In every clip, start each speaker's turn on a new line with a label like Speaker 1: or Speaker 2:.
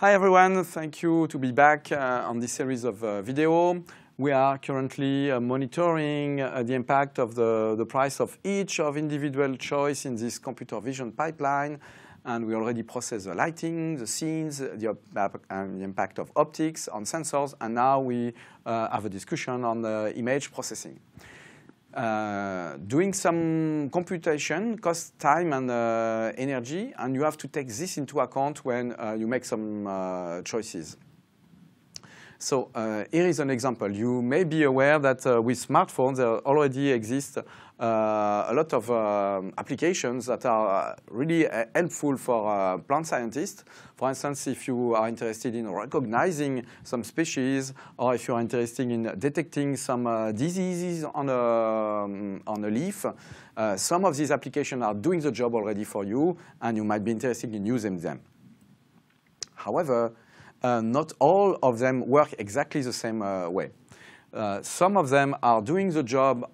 Speaker 1: Hi everyone, thank you to be back uh, on this series of uh, video. We are currently uh, monitoring uh, the impact of the, the price of each of individual choice in this computer vision pipeline. And we already process the lighting, the scenes, uh, the, uh, the impact of optics on sensors. And now we have a discussion on the image processing. Uh, doing some computation costs time and uh, energy, and you have to take this into account when uh, you make some uh, choices. So uh, here is an example. You may be aware that with smartphones, there already exists uh, a lot of um, applications that are uh, really uh, helpful for plant scientists. For instance, if you are interested in recognizing some species, or if you are interested in detecting some diseases on a, um, on a leaf, some of these applications are doing the job already for you, and you might be interested in using them. However, uh, not all of them work exactly the same uh, way. Uh, some of them are doing the job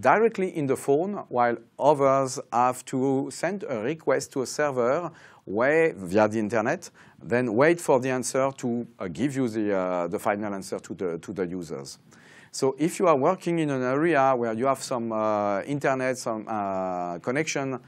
Speaker 1: directly in the phone, while others have to send a request to a server via the internet, then wait for the answer to uh, give you the, uh, the final answer to the, to the users. So if you are working in an area where you have some uh, internet, some uh, connection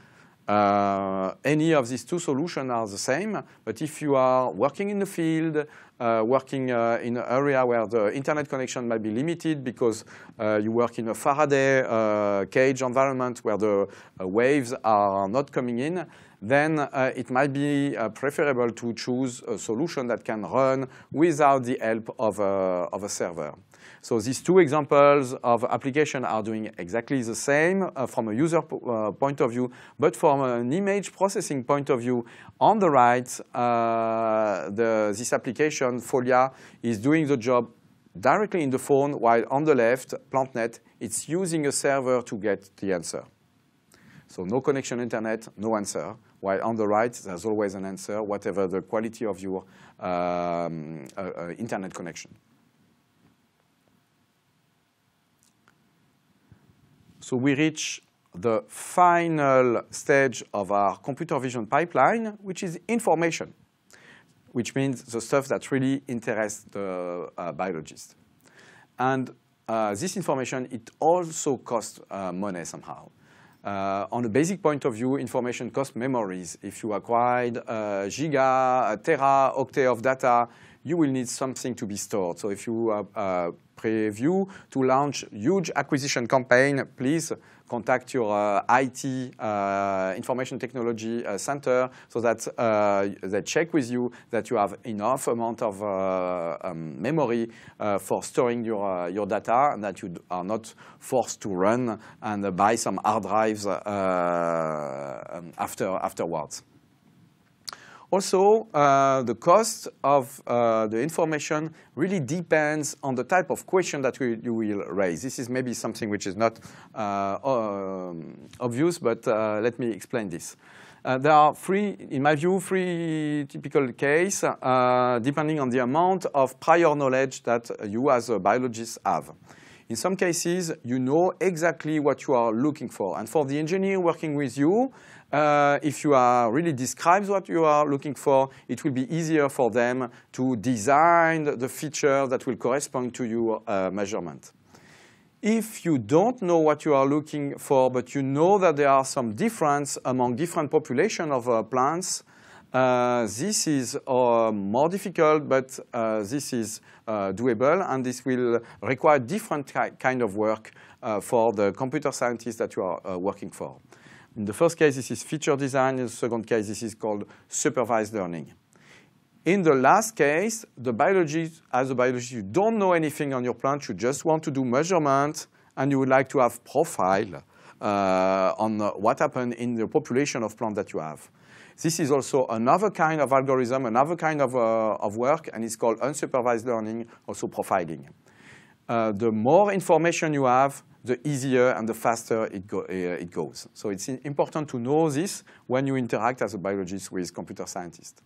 Speaker 1: uh, any of these two solutions are the same, but if you are working in the field, uh, working uh, in an area where the internet connection might be limited because uh, you work in a Faraday uh, cage environment where the uh, waves are not coming in, then it might be preferable to choose a solution that can run without the help of a, of a server. So these two examples of application are doing exactly the same uh, from a user uh, point of view, but from an image processing point of view, on the right, uh, the, this application, Folia, is doing the job directly in the phone, while on the left, PlantNet, it's using a server to get the answer. So no connection internet, no answer. While on the right, there's always an answer, whatever the quality of your um, uh, uh, internet connection. So we reach the final stage of our computer vision pipeline, which is information, which means the stuff that really interests the uh, biologist. And uh, this information, it also costs uh, money somehow. Uh, on a basic point of view, information costs memories. If you acquired uh, giga, tera, octet of data, you will need something to be stored. So if you have a preview to launch huge acquisition campaign, please contact your uh, IT uh, information technology uh, center so that uh, they check with you that you have enough amount of uh, um, memory uh, for storing your, your data and that you are not forced to run and buy some hard drives um, after, afterwards. Also, uh, the cost of uh, the information really depends on the type of question that we, you will raise. This is maybe something which is not uh, um, obvious, but uh, let me explain this. Uh, there are three, in my view, three typical cases, uh, depending on the amount of prior knowledge that you as a biologist have. In some cases, you know exactly what you are looking for. And for the engineer working with you, uh, if you are really describes what you are looking for, it will be easier for them to design the feature that will correspond to your uh, measurement. If you don't know what you are looking for, but you know that there are some difference among different population of uh, plants, uh, this is uh, more difficult, but this is doable, and this will require different ki kind of work for the computer scientists that you are working for. In the first case, this is feature design. In the second case, this is called supervised learning. In the last case, the biologist, as a biologist, you don't know anything on your plant. You just want to do measurement, and you would like to have profile uh, on uh, what happened in the population of plant that you have. This is also another kind of algorithm, another kind of, uh, of work, and it's called unsupervised learning, also profiling. Uh, the more information you have, the easier and the faster it, go, uh, it goes. So it's important to know this when you interact as a biologist with computer scientists.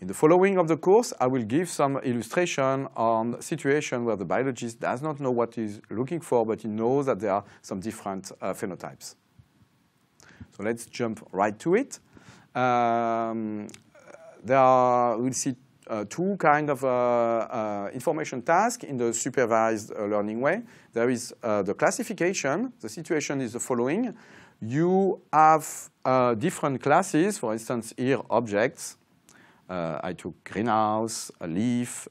Speaker 1: In the following of the course, I will give some illustration on situation where the biologist does not know what he's looking for, but he knows that there are some different uh, phenotypes. So let's jump right to it. Um, there are, we'll see uh, two kind of uh, uh, information task in the supervised uh, learning way. There is uh, the classification. The situation is the following. You have different classes, for instance, here objects. I took greenhouse, a leaf,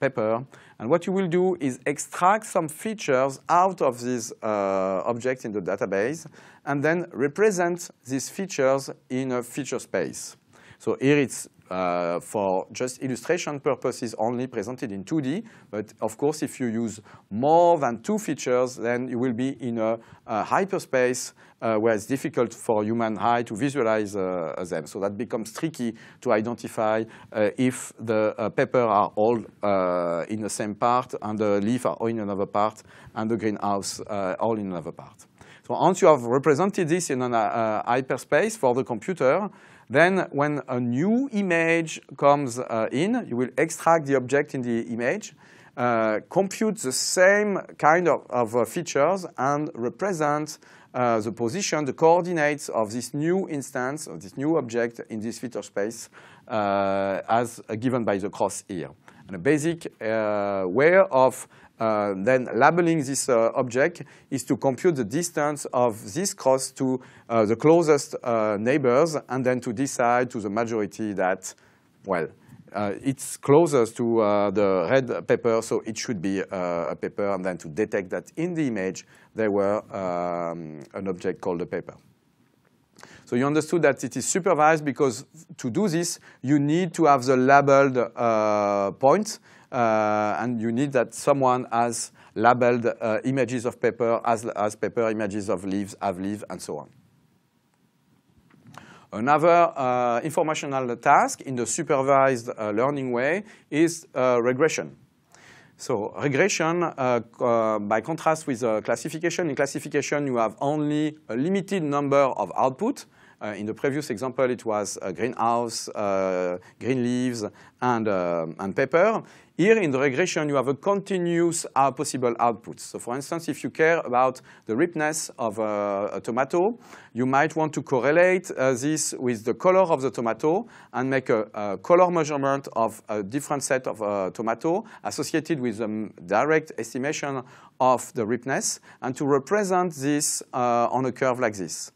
Speaker 1: pepper. And what you will do is extract some features out of these objects in the database and then represent these features in a feature space. So here it's uh, for just illustration purposes only presented in 2D. But of course, if you use more than two features, then you will be in a, a hyperspace uh, where it's difficult for human eye to visualize uh, them. So that becomes tricky to identify uh, if the uh, paper are all uh, in the same part and the leaf are all in another part and the greenhouse all in another part. So once you have represented this in an hyperspace for the computer, then when a new image comes uh, in, you will extract the object in the image, uh, compute the same kind of, of uh, features and represent uh, the position, the coordinates of this new instance, of this new object in this feature space uh, as given by the cross here. And a basic uh, way of uh, then labeling this uh, object is to compute the distance of this cross to uh, the closest uh, neighbors and then to decide to the majority that, well, uh, it's closest to the red paper, so it should be a paper, and then to detect that in the image there were um, an object called a paper. So you understood that it is supervised because to do this, you need to have the labeled points, uh, and you need that someone has labeled uh, images of paper as, as paper, images of leaves, have leaves, and so on. Another uh, informational task in the supervised uh, learning way is uh, regression. So regression, uh, by contrast with classification, in classification you have only a limited number of output, uh, in the previous example, it was uh, greenhouse, uh, green leaves, and, and paper. Here in the regression, you have a continuous possible output. So for instance, if you care about the ripeness of uh, a tomato, you might want to correlate uh, this with the color of the tomato and make a, a color measurement of a different set of uh, tomato associated with a um, direct estimation of the ripeness and to represent this on a curve like this.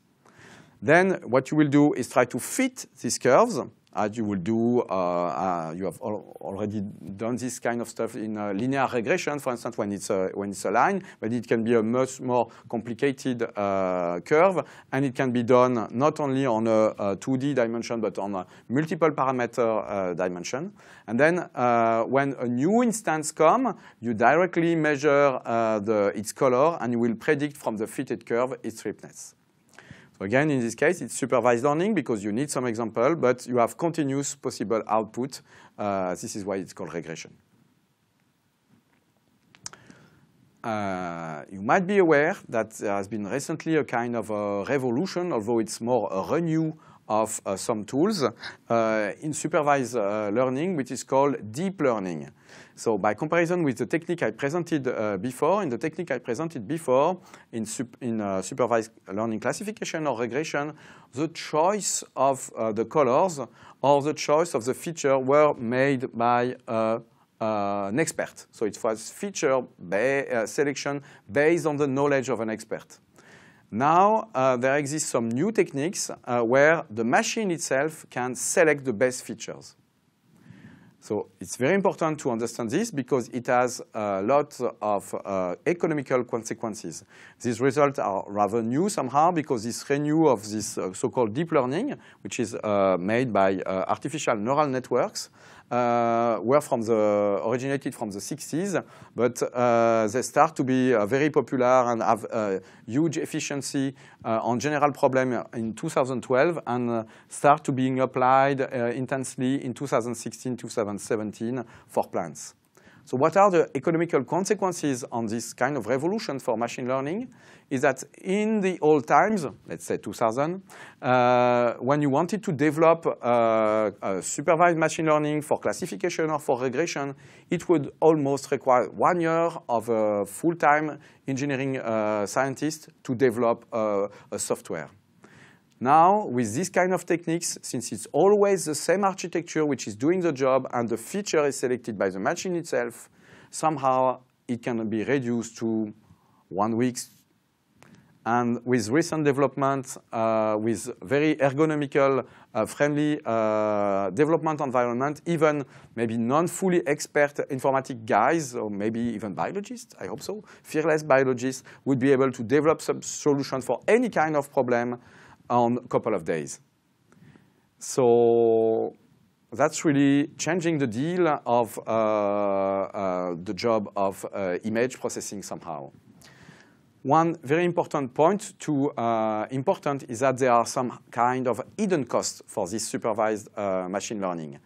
Speaker 1: Then what you will do is try to fit these curves as you will do, uh, uh, you have al already done this kind of stuff in uh, linear regression, for instance, when it's, a, when it's a line, but it can be a much more complicated uh, curve, and it can be done not only on a, a 2D dimension, but on a multiple parameter uh, dimension. And then uh, when a new instance comes, you directly measure the, its color, and you will predict from the fitted curve its ripeness. So again, in this case, it's supervised learning because you need some example, but you have continuous possible output. Uh, this is why it's called regression. Uh, you might be aware that there has been recently a kind of a revolution, although it's more a renew of uh, some tools uh, in supervised uh, learning, which is called deep learning. So by comparison with the technique I presented uh, before, in the technique I presented before, in, sup in uh, supervised learning classification or regression, the choice of uh, the colors or the choice of the feature were made by an expert. So it was feature ba selection based on the knowledge of an expert. Now uh, there exist some new techniques uh, where the machine itself can select the best features. So it's very important to understand this because it has a lot of uh, economical consequences. These results are rather new somehow because this renew of this uh, so-called deep learning, which is uh, made by uh, artificial neural networks, uh, were from the, originated from the 60s, but uh, they start to be uh, very popular and have huge efficiency on general problem in 2012 and start to being applied intensely in 2016, 2017 for plants. So what are the economical consequences on this kind of revolution for machine learning is that in the old times, let's say 2000, uh, when you wanted to develop uh, supervised machine learning for classification or for regression, it would almost require one year of a full-time engineering uh, scientist to develop uh, a software. Now, with this kind of techniques, since it's always the same architecture which is doing the job and the feature is selected by the machine itself, somehow it can be reduced to one week. And with recent development, uh, with very ergonomical, uh, friendly uh, development environment, even maybe non-fully expert informatic guys, or maybe even biologists, I hope so, fearless biologists would be able to develop some solution for any kind of problem on a couple of days. So that's really changing the deal of uh, uh, the job of uh, image processing somehow. One very important point to uh, important is that there are some kind of hidden costs for this supervised uh, machine learning.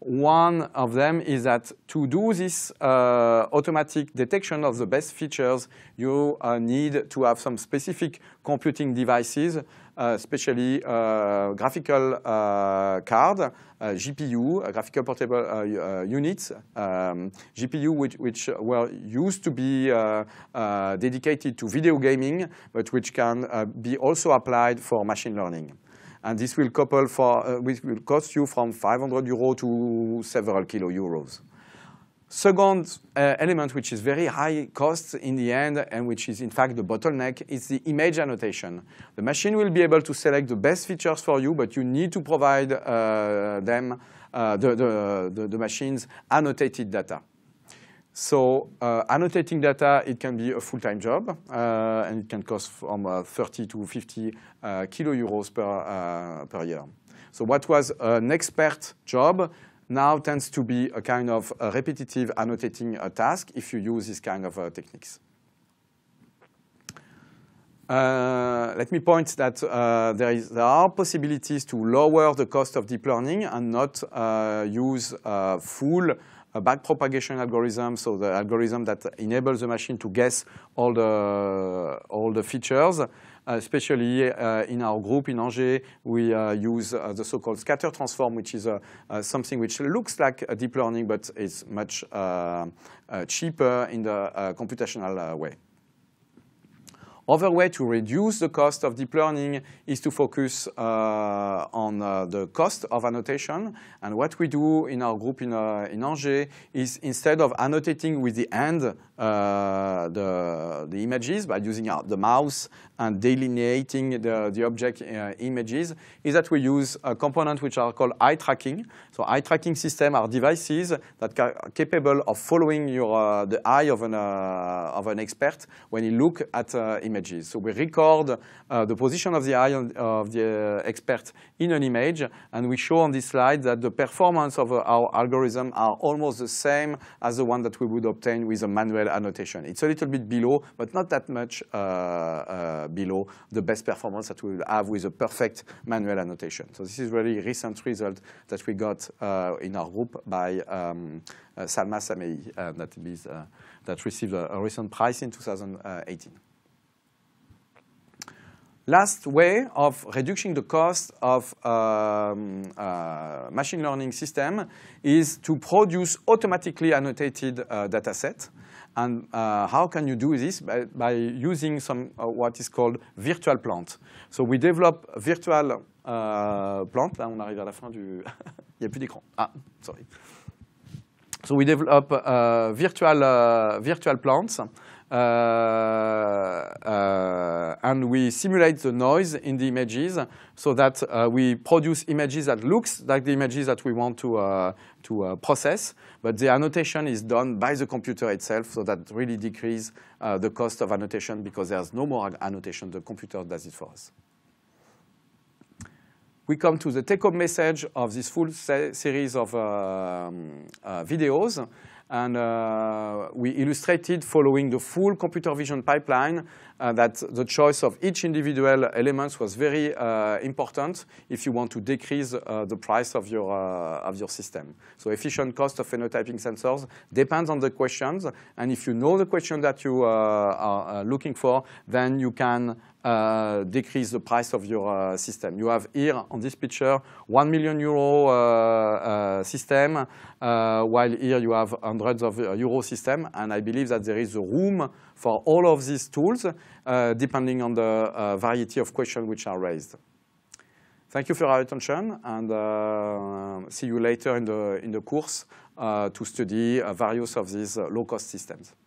Speaker 1: One of them is that to do this uh, automatic detection of the best features, you uh, need to have some specific computing devices, uh, especially uh, graphical uh, card, uh, GPU, graphical portable units, um, GPU which, which were used to be dedicated to video gaming, but which can be also applied for machine learning and this will couple for uh, which will cost you from 500 euro to several kilo euros. Second uh, element, which is very high cost in the end, and which is in fact the bottleneck, is the image annotation. The machine will be able to select the best features for you, but you need to provide uh, them, uh, the, the, the, the machine's annotated data. So uh, annotating data, it can be a full-time job, uh, and it can cost from uh, 30 to 50 uh, kilo euros per, uh, per year. So what was an expert job now tends to be a kind of a repetitive annotating uh, task if you use this kind of techniques. Uh, let me point that uh, there, is, there are possibilities to lower the cost of deep learning and not uh, use full a backpropagation algorithm, so the algorithm that enables the machine to guess all the, all the features. Uh, especially uh, in our group in Angers, we uh, use uh, the so-called scatter transform, which is uh, uh, something which looks like deep learning, but is much cheaper in the computational way. Other way to reduce the cost of deep learning is to focus uh, on uh, the cost of annotation. And what we do in our group in, uh, in Angers is instead of annotating with the hand uh, the, the, images by using the mouse and delineating the, the object uh, images, is that we use a component which are called eye tracking. So eye tracking systems are devices that are capable of following your, uh, the eye of an, of an expert when he look at images images. So we record uh, the position of the eye of the uh, expert in an image, and we show on this slide that the performance of uh, our algorithm are almost the same as the one that we would obtain with a manual annotation. It's a little bit below, but not that much uh, below the best performance that we will have with a perfect manual annotation. So this is really recent result that we got in our group by um, Salma Samei, that, is, that received a, a recent prize in 2018. Last way of reducing the cost of um, uh, machine learning system is to produce automatically annotated uh, data set. And uh, how can you do this? By, by using some uh, what is called virtual plant. So we develop virtual uh, plant. Là, on arrive à la fin du... Il n'y a plus d'écran. Ah, sorry. So we develop uh, virtual, virtual plants. Uh, uh, and we simulate the noise in the images so that uh, we produce images that looks like the images that we want to, to process. But the annotation is done by the computer itself, so that really decreases the cost of annotation because there's no more annotation. The computer does it for us we come to the take-home message of this full se series of uh, um, uh, videos. And uh, we illustrated following the full computer vision pipeline uh, that the choice of each individual element was very uh, important if you want to decrease uh, the price of your, uh, of your system. So efficient cost of phenotyping sensors depends on the questions. And if you know the question that you uh, are looking for, then you can uh, decrease the price of your uh, system. You have here on this picture 1 million euro uh, uh system, uh, while here you have hundreds of uh, euro system. And I believe that there is a room for all of these tools, depending on the variety of questions which are raised. Thank you for your attention, and see you later in the, in the course to study various of these low-cost systems.